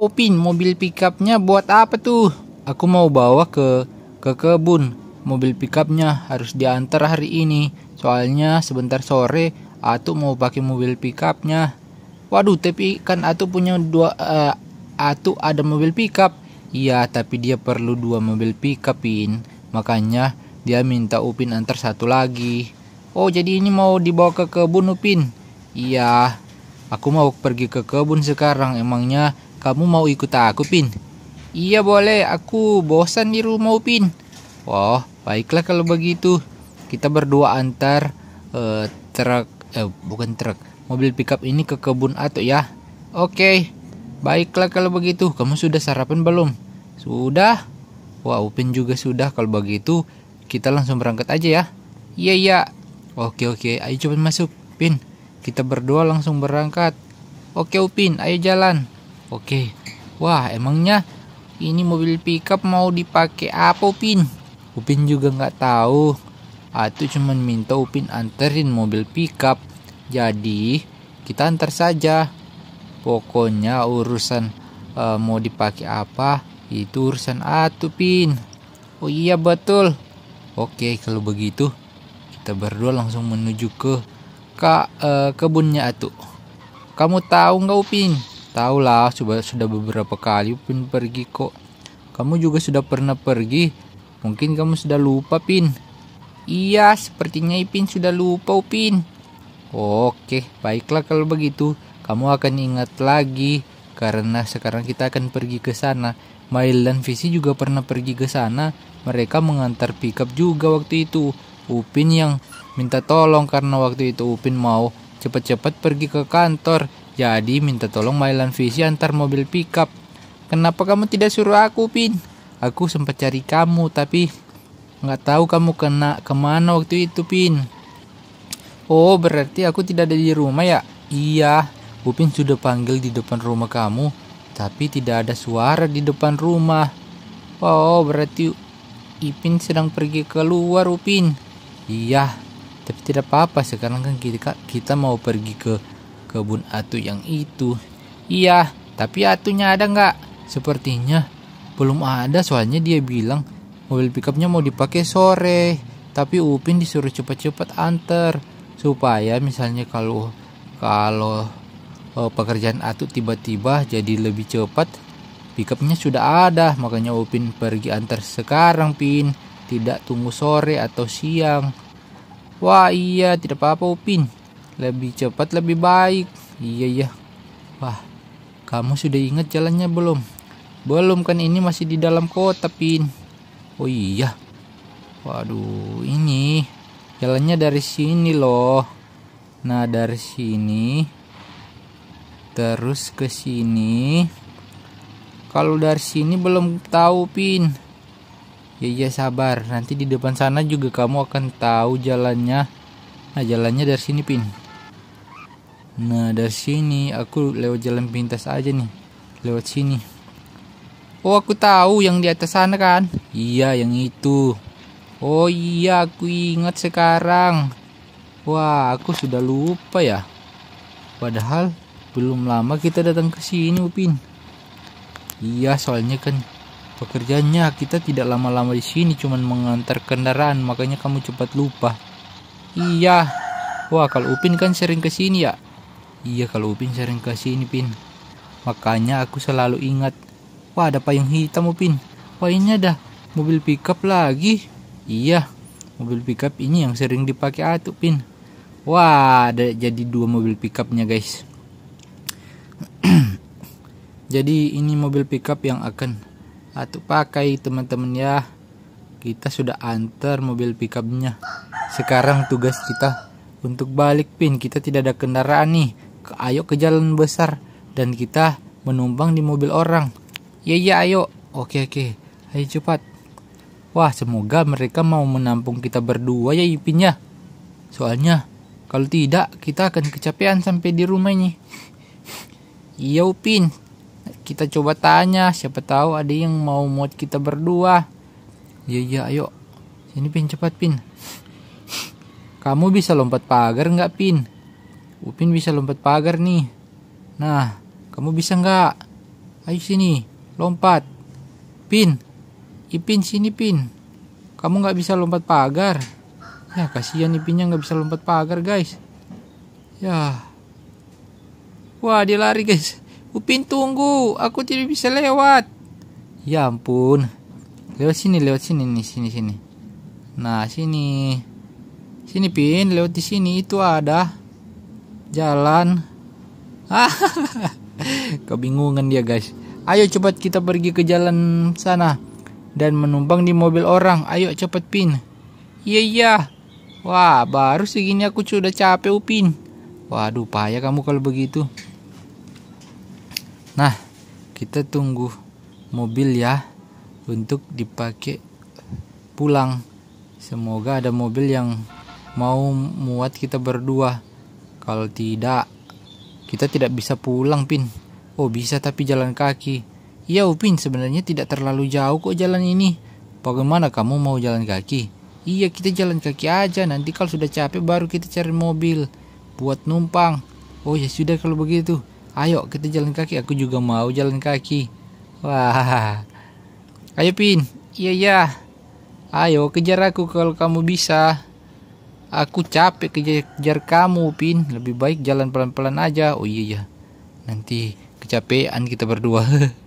Upin, mobil pickupnya buat apa tuh? Aku mau bawa ke ke kebun. Mobil pickupnya harus diantar hari ini. Soalnya sebentar sore Atu mau pakai mobil pickupnya. Waduh, tapi kan Atu punya dua. Uh, eh, Atu ada mobil pickup. Iya, tapi dia perlu dua mobil pickup Makanya dia minta Upin antar satu lagi. Oh, jadi ini mau dibawa ke kebun Upin? Iya. Aku mau pergi ke kebun sekarang. Emangnya kamu mau ikut aku, Pin? Iya boleh, aku bosan di rumah, Upin. Wah, baiklah kalau begitu. Kita berdua antar uh, truk, eh, bukan truk, mobil pickup ini ke kebun atau ya. Oke, baiklah kalau begitu. Kamu sudah sarapan belum? Sudah. Wah, Upin juga sudah. Kalau begitu, kita langsung berangkat aja ya. Iya, iya. Oke, oke. Ayo coba masuk, Pin. Kita berdua langsung berangkat. Oke, Upin, ayo jalan. Oke. Wah, emangnya ini mobil pickup mau dipakai apa, Upin? Upin juga nggak tahu. Atu cuman minta Upin anterin mobil pickup. Jadi, kita antar saja. Pokoknya urusan uh, mau dipakai apa itu urusan Atu, Pin. Oh iya, betul. Oke, kalau begitu kita berdua langsung menuju ke, ke uh, kebunnya Atu. Kamu tahu nggak Upin? Taulah, sudah, sudah beberapa kali Pin pergi kok. Kamu juga sudah pernah pergi. Mungkin kamu sudah lupa, Pin. Iya, sepertinya Ipin sudah lupa, Upin. Oke, baiklah kalau begitu. Kamu akan ingat lagi. Karena sekarang kita akan pergi ke sana. Mail dan Visi juga pernah pergi ke sana. Mereka mengantar pickup juga waktu itu. Upin yang minta tolong karena waktu itu Upin mau cepat-cepat pergi ke kantor jadi minta tolong Mailan Visi antar mobil pickup. Kenapa kamu tidak suruh aku, Pin? Aku sempat cari kamu, tapi nggak tahu kamu kena kemana waktu itu, Pin. Oh, berarti aku tidak ada di rumah ya? Iya, Upin sudah panggil di depan rumah kamu, tapi tidak ada suara di depan rumah. Oh, berarti Ipin sedang pergi keluar, Upin. Iya, tapi tidak apa-apa sekarang kan kita kita mau pergi ke kebun Atu yang itu. Iya, tapi Atunya ada nggak? Sepertinya belum ada soalnya dia bilang mobil pickupnya mau dipakai sore. Tapi Upin disuruh cepat-cepat antar supaya misalnya kalau kalau eh, pekerjaan Atu tiba-tiba jadi lebih cepat pickupnya sudah ada makanya Upin pergi antar sekarang Pin tidak tunggu sore atau siang wah iya tidak apa-apa Upin lebih cepat lebih baik. Iya ya. Wah, kamu sudah ingat jalannya belum? Belum kan ini masih di dalam kota, Pin. Oh iya. Waduh, ini jalannya dari sini loh. Nah, dari sini terus ke sini. Kalau dari sini belum tahu, Pin. Ya ya sabar, nanti di depan sana juga kamu akan tahu jalannya. Nah, jalannya dari sini, Pin. Nah dari sini aku lewat jalan pintas aja nih Lewat sini Oh aku tahu yang di atas sana kan Iya yang itu Oh iya aku ingat sekarang Wah aku sudah lupa ya Padahal belum lama kita datang ke sini Upin Iya soalnya kan pekerjaannya kita tidak lama-lama di sini cuman mengantar kendaraan makanya kamu cepat lupa Iya Wah kalau Upin kan sering ke sini ya Iya kalau Upin sering ke sini Pin. Makanya aku selalu ingat. Wah ada payung hitam Upin. Wah ini ada mobil pickup lagi. Iya mobil pickup ini yang sering dipakai Atuk Pin. Wah ada jadi dua mobil pickupnya guys. jadi ini mobil pickup yang akan Atuk pakai teman-teman ya. Kita sudah antar mobil pickupnya. Sekarang tugas kita untuk balik pin kita tidak ada kendaraan nih ayo ke jalan besar dan kita menumpang di mobil orang. Ya ya ayo. Oke oke. Ayo cepat. Wah, semoga mereka mau menampung kita berdua ya Ipinnya. Soalnya kalau tidak kita akan kecapean sampai di rumah ini. Iya Upin. Kita coba tanya, siapa tahu ada yang mau mod kita berdua. Ya ya ayo. Sini Pin cepat Pin. Kamu bisa lompat pagar nggak Pin? Upin bisa lompat pagar nih. Nah, kamu bisa nggak? Ayo sini, lompat. Pin, Ipin sini Pin. Kamu nggak bisa lompat pagar. Ya kasihan Ipinnya nggak bisa lompat pagar guys. Ya. Wah dia lari guys. Upin tunggu, aku tidak bisa lewat. Ya ampun. Lewat sini, lewat sini nih, sini sini. Nah sini. Sini Pin, lewat di sini itu ada jalan kebingungan dia guys ayo cepat kita pergi ke jalan sana dan menumpang di mobil orang ayo cepat pin iya iya wah baru segini aku sudah capek upin waduh payah kamu kalau begitu nah kita tunggu mobil ya untuk dipakai pulang semoga ada mobil yang mau muat kita berdua kalau tidak, kita tidak bisa pulang, Pin. Oh, bisa tapi jalan kaki. Iya, Upin, oh, sebenarnya tidak terlalu jauh kok jalan ini. Bagaimana kamu mau jalan kaki? Iya, kita jalan kaki aja. Nanti kalau sudah capek baru kita cari mobil buat numpang. Oh ya sudah kalau begitu. Ayo kita jalan kaki. Aku juga mau jalan kaki. Wah. Ayo Pin. Iya ya. Ayo kejar aku kalau kamu bisa. Aku capek kejar-kejar kamu, Pin. Lebih baik jalan pelan-pelan aja. Oh iya ya. Nanti kecapean kita berdua.